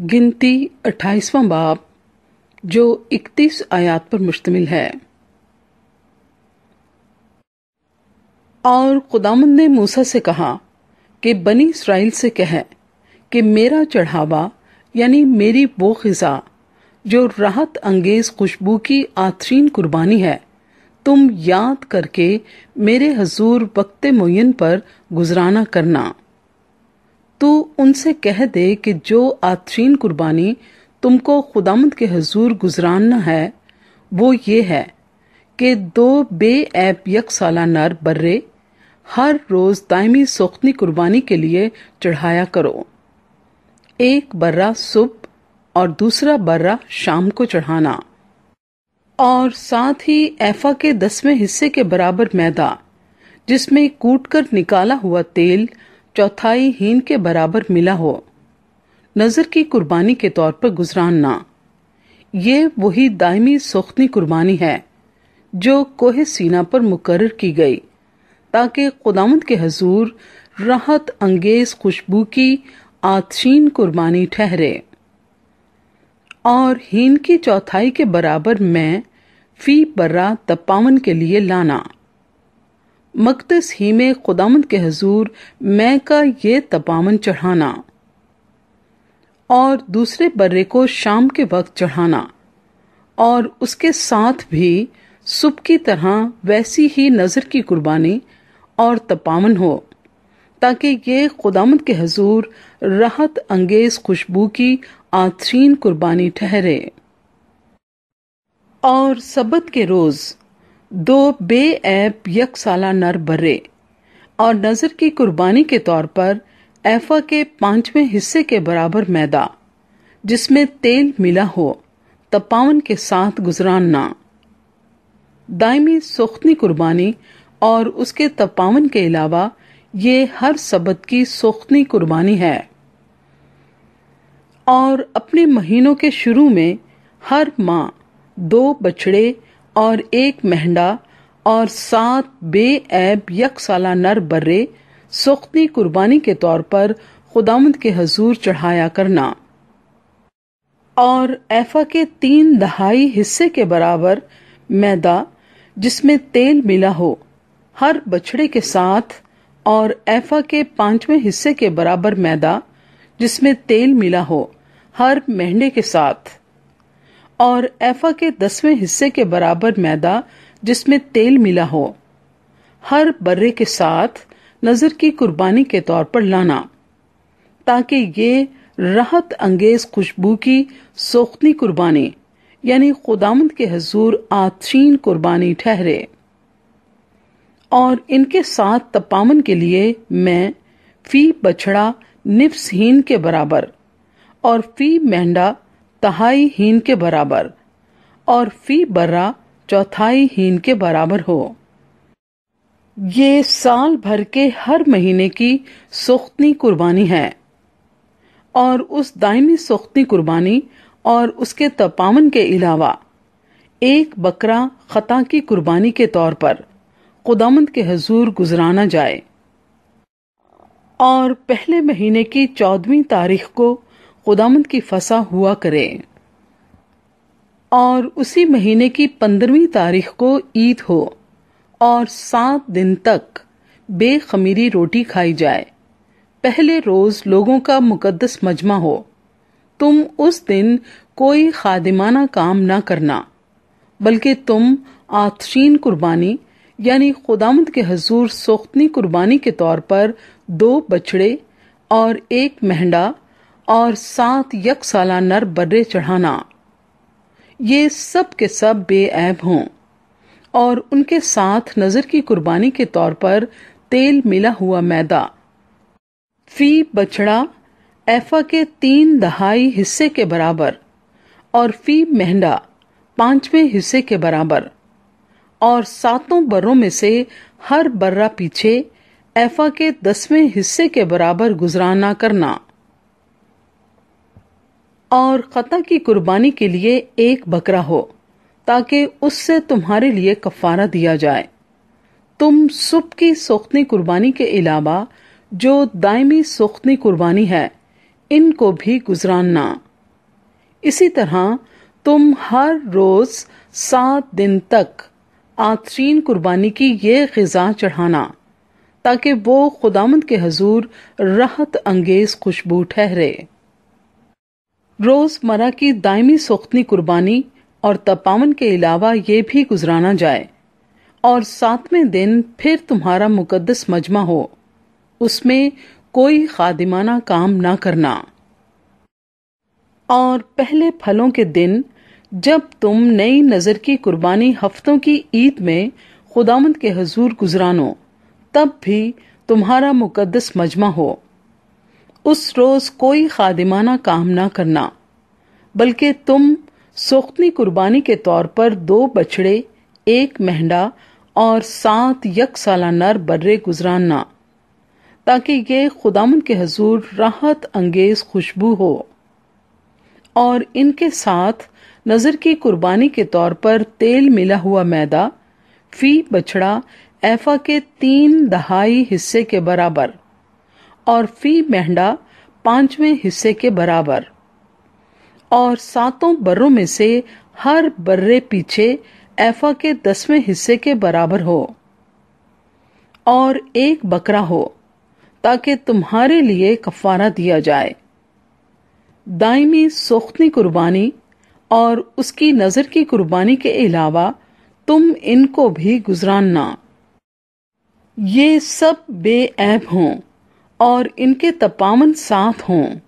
गिनती अट्ठाईसवां बाब जो इकतीस आयात पर मुश्तमिल है और खुदामन ने मूसा से कहा कि बनी इसराइल से कहे कि मेरा चढ़ावा यानी मेरी वो खिजा जो राहत अंगेज खुशबू की आथरीन कुर्बानी है तुम याद करके मेरे हजूर वक्त मुन पर गुजराना करना तू उनसे कह दे कि जो आतरीन कुर्बानी तुमको खुदामद के हजूर गुजराना है वो ये है कि दो यक यकसाला नर बर्रे हर रोज दायमी सोखनी कुर्बानी के लिए चढ़ाया करो एक बर्रा सुबह और दूसरा बर्रा शाम को चढ़ाना और साथ ही ऐफा के दसवें हिस्से के बराबर मैदा जिसमें कूट कर निकाला हुआ तेल चौथाई हीन के बराबर मिला हो नज़र की कुर्बानी के तौर पर गुजरानना ये वही दायमी सोखनी कुर्बानी है जो कोहे सीना पर मुकर की गई ताकि खुदामद के हजूर राहत अंगेज खुशबू की आतशीन कुर्बानी ठहरे और हीन की चौथाई के बराबर मैं फी बर्रा तपावन के लिए लाना मकदस ही में खुदामंद के हजूर मैं का ये तपावन चढ़ाना और दूसरे बर्रे को शाम के वक्त चढ़ाना और उसके साथ भी सुबह की तरह वैसी ही नज़र की कुर्बानी और तपावन हो ताकि ये खुदामद के हजूर राहत अंगेज खुशबू की आथरीन कुर्बानी ठहरे और सबत के रोज़ दो बेऐब यकसाला नर बर्रे और नजर की कुर्बानी के तौर पर एफा के पांचवें हिस्से के बराबर मैदा जिसमें तेल मिला हो तपावन के साथ गुजरानना दायमी सोखनी कुर्बानी और उसके तपावन के अलावा ये हर सबद की सोखनी कुर्बानी है और अपने महीनों के शुरू में हर माँ दो बछड़े और एक मेहंडा और सात बेऐब यकसाला नर बर्रे सोखती कुर्बानी के तौर पर खुदामद के हजूर चढ़ाया करना और ऐफा के तीन दहाई हिस्से के बराबर मैदा जिसमें तेल मिला हो हर बछड़े के साथ और ऐफा के पांचवें हिस्से के बराबर मैदा जिसमें तेल मिला हो हर मेहंडे के साथ और एफा के दसवें हिस्से के बराबर मैदा जिसमें तेल मिला हो हर बर्रे के साथ नजर की कुर्बानी के तौर पर लाना ताकि ये राहत अंगेज खुशबू की सोखनी कुर्बानी यानी खुदामंद के हजूर आतशीन कुर्बानी ठहरे और इनके साथ तपामन के लिए मैं फी बछड़ा निफ्सहीन के बराबर और फी मेंढा तहाई हीन के बराबर और फी बर्रा चौथाई हीन के बराबर हो ये साल भर के हर महीने की सोख्तनी कुर्बानी है और उस दायमी सोख्तनी कुर्बानी और उसके तपावन के अलावा एक बकरा खता की कुर्बानी के तौर पर खुदामंद के हजूर गुजराना जाए और पहले महीने की चौदहवीं तारीख को खुदामंद की फसा हुआ करे और उसी महीने की पंद्रहवीं तारीख को ईद हो और सात दिन तक बेखमीरी रोटी खाई जाए पहले रोज लोगों का मुकदस मजमा हो तुम उस दिन कोई खादिमाना काम ना करना बल्कि तुम आतशीन कुर्बानी यानी खुदामद के हजूर सोख्तनी कुर्बानी के तौर पर दो बछड़े और एक महंडा और सात यकसाला नर बर्रे चढ़ाना ये सब के सब बेऐब हों और उनके साथ नजर की कुर्बानी के तौर पर तेल मिला हुआ मैदा फी बछड़ा एफा के तीन दहाई हिस्से के बराबर और फी मेहंडा पांचवें हिस्से के बराबर और सातों बर्रों में से हर बर्रा पीछे एफा के दसवें हिस्से के बराबर गुजराना करना और ख़ता की कुर्बानी के लिए एक बकरा हो ताकि उससे तुम्हारे लिए कफ़ारा दिया जाए तुम सुप की सोखनी कुर्बानी के अलावा जो दायमी सोखनी कुर्बानी है इनको भी गुजरानना इसी तरह तुम हर रोज सात दिन तक आतरीन कुर्बानी की ये गजा चढ़ाना ताकि वो खुदामंद के हजूर राहत अंगेज खुशबू ठहरे रोजमर्रा की दायमी सोखनी कुर्बानी और तपावन के अलावा ये भी गुजराना जाए और सातवें दिन फिर तुम्हारा मुकदस मजमा हो उसमें कोई खादिमाना काम ना करना और पहले फलों के दिन जब तुम नई नज़र की कुर्बानी हफ्तों की ईद में खुदामंद के हजूर गुजरानो तब भी तुम्हारा मुकदस मजमा हो उस रोज कोई खादिमाना काम ना करना बल्कि तुम सोखनी कुर्बानी के तौर पर दो बछड़े एक महंडा और सात यक साला नर बर्रे गुजराना ताकि ये खुदामन के हजूर राहत अंगेज खुशबू हो और इनके साथ नजर की कुर्बानी के तौर पर तेल मिला हुआ मैदा फी बछड़ा एफा के तीन दहाई हिस्से के बराबर और फी मेहंडा पांचवें हिस्से के बराबर और सातों बर्रों में से हर बर्रे पीछे एफा के दसवें हिस्से के बराबर हो और एक बकरा हो ताकि तुम्हारे लिए कफारा दिया जाए दायमी सोखनी कुर्बानी और उसकी नज़र की कुर्बानी के अलावा तुम इनको भी गुजरानना ये सब बेऐब हों और इनके तपावन साथ हों